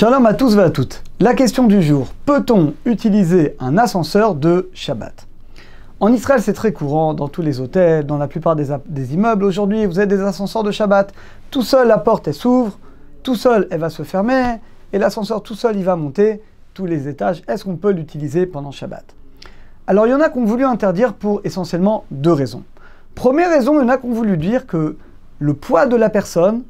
Shalom à tous et à toutes. La question du jour, peut-on utiliser un ascenseur de Shabbat En Israël, c'est très courant, dans tous les hôtels, dans la plupart des, immeubles. Aujourd'hui, vous avez des ascenseurs de Shabbat. Tout seul, la porte, s'ouvre, tout seul, elle va se fermer, et l'ascenseur, tout seul, il va monter tous les étages. Est-ce qu'on peut l'utiliser pendant Shabbat Alors, il y en a qui ont voulu interdire pour essentiellement deux raisons. Première raison, il y en a qui ont voulu dire que le poids de la personne,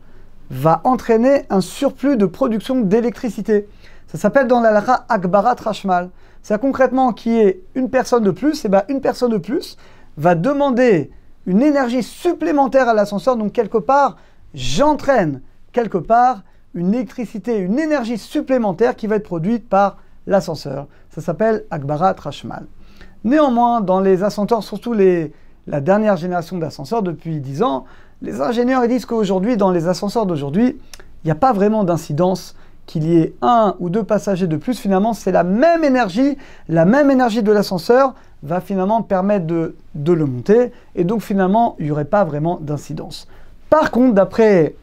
va entraîner un surplus de production d'électricité. Ça s'appelle dans la akbarat rashmal. C'est concrètement qui est une personne de plus, et eh bien une personne de plus va demander une énergie supplémentaire à l'ascenseur. Donc quelque part, j'entraîne quelque part une électricité, une énergie supplémentaire qui va être produite par l'ascenseur. Ça s'appelle akbarat rashmal. Néanmoins, dans les ascenseurs, surtout la dernière génération d'ascenseurs depuis 10 ans, les ingénieurs disent qu'aujourd'hui, dans les ascenseurs d'aujourd'hui, il n'y a pas vraiment d'incidence qu'il y ait un ou deux passagers de plus. Finalement, c'est la même énergie, la même énergie de l'ascenseur va finalement permettre de, de, le monter. Et donc finalement, il n'y aurait pas vraiment d'incidence. Par contre, d'après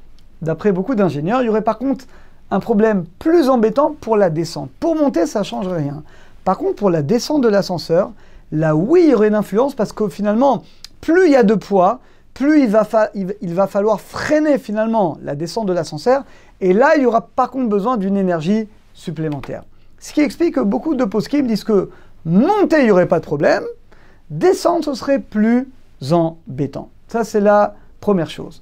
beaucoup d'ingénieurs, il y aurait par contre un problème plus embêtant pour la descente. Pour monter, ça ne change rien. Par contre, pour la descente de l'ascenseur, là oui, il y aurait une influence parce que finalement, plus il y a de poids, plus il va, falloir freiner finalement la descente de l'ascenseur. Et là, il y aura par contre besoin d'une énergie supplémentaire. Ce qui explique que beaucoup de post disent que monter, il n'y aurait pas de problème. Descendre, ce serait plus embêtant. Ça, c'est la première chose.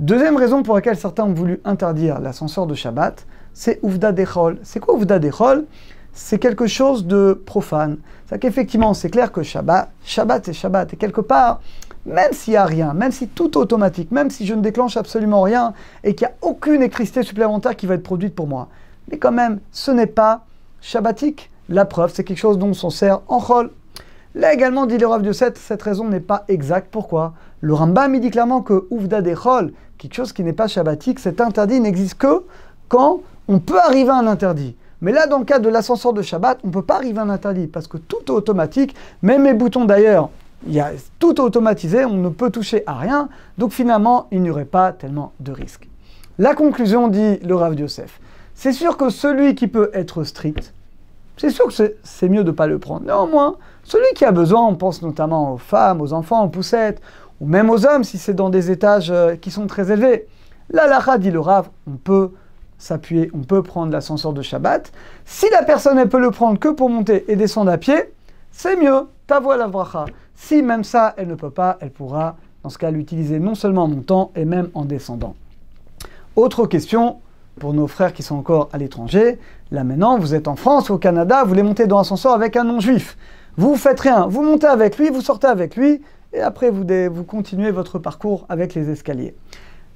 Deuxième raison pour laquelle certains ont voulu interdire l'ascenseur de Shabbat, c'est Ouvda Dechol. C'est quoi Ouvda Dechol C'est quelque chose de profane. C'est-à-dire qu'effectivement, c'est clair que Shabbat, Shabbat c'est Shabbat. Et quelque part, même s'il n'y a rien, même si tout est automatique, même si je ne déclenche absolument rien et qu'il n'y a aucune électricité supplémentaire qui va être produite pour moi. Mais quand même, ce n'est pas shabbatique. La preuve, c'est quelque chose dont on s'en sert en chol. Là également, dit le de 7, cette raison n'est pas exacte. Pourquoi Le Rambam dit clairement que ouvda des chol, quelque chose qui n'est pas shabbatique, cet interdit n'existe que quand on peut arriver à un interdit. Mais là, dans le cas de l'ascenseur de Shabbat, on ne peut pas arriver à un interdit parce que tout est automatique. Même mes boutons d'ailleurs, il y a tout automatisé, on ne peut toucher à rien, donc finalement, il n'y aurait pas tellement de risques. La conclusion dit le Rav Yosef. C'est sûr que celui qui peut être strict, c'est sûr que c'est mieux de ne pas le prendre. Néanmoins, celui qui a besoin, on pense notamment aux femmes, aux enfants, aux poussettes, ou même aux hommes si c'est dans des étages euh, qui sont très élevés. L'alaha dit le Rav, on peut s'appuyer, on peut prendre l'ascenseur de Shabbat. Si la personne, elle peut le prendre que pour monter et descendre à pied, c'est mieux, ta voix la si même ça, elle ne peut pas, elle pourra, dans ce cas, l'utiliser non seulement en montant et même en descendant. Autre question pour nos frères qui sont encore à l'étranger. Là maintenant, vous êtes en France, ou au Canada, vous voulez monter dans l'ascenseur avec un non-juif. Vous faites rien, vous montez avec lui, vous sortez avec lui, et après vous, continuez votre parcours avec les escaliers.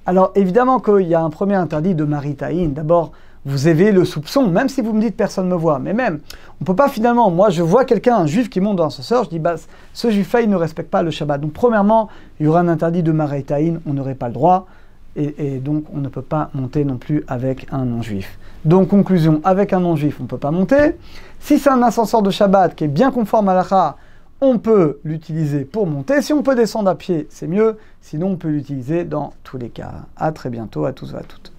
Alors évidemment qu'il y a un premier interdit de maritaïne. D'abord, vous avez le soupçon, même si vous me dites personne ne me voit. Mais même, on ne peut pas finalement, moi je vois quelqu'un, un juif qui monte dans l'ascenseur, je dis, bah, ce juif-là, il ne respecte pas le Shabbat. Donc premièrement, il y aura un interdit de Maraïtaïn, on n'aurait pas le droit. Et, donc on ne peut pas monter non plus avec un non-juif. Donc conclusion, avec un non-juif, on ne peut pas monter. Si c'est un ascenseur de Shabbat qui est bien conforme à l'Acha, on peut l'utiliser pour monter. Si on peut descendre à pied, c'est mieux. Sinon, on peut l'utiliser dans tous les cas. À très bientôt à tous et à toutes.